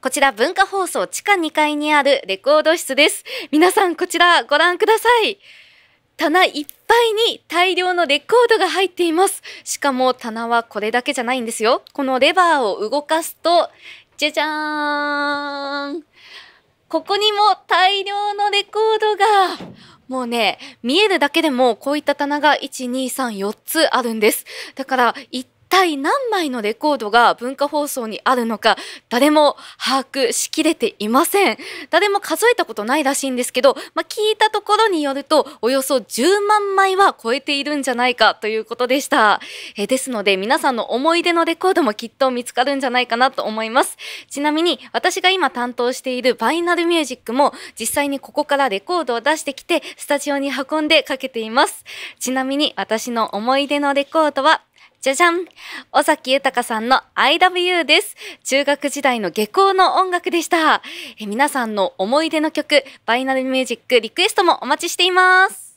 こちら文化放送地下2階にあるレコード室です。皆さんこちらご覧ください。棚いっぱいに大量のレコードが入っています。しかも棚はこれだけじゃないんですよ。このレバーを動かすと、じゃじゃーん。ここにも大量のレコードが。もうね、見えるだけでもこういった棚が1、2、3、4つあるんです。だから、一体何枚のレコードが文化放送にあるのか誰も把握しきれていません誰も数えたことないらしいんですけど、まあ、聞いたところによるとおよそ10万枚は超えているんじゃないかということでしたえですので皆さんの思い出のレコードもきっと見つかるんじゃないかなと思いますちなみに私が今担当しているバイナルミュージックも実際にここからレコードを出してきてスタジオに運んでかけていますちなみに私の思い出のレコードはじゃじゃん尾崎豊さんの I love y u です。中学時代の下校の音楽でした。え皆さんの思い出の曲、バイナルミュージックリクエストもお待ちしています。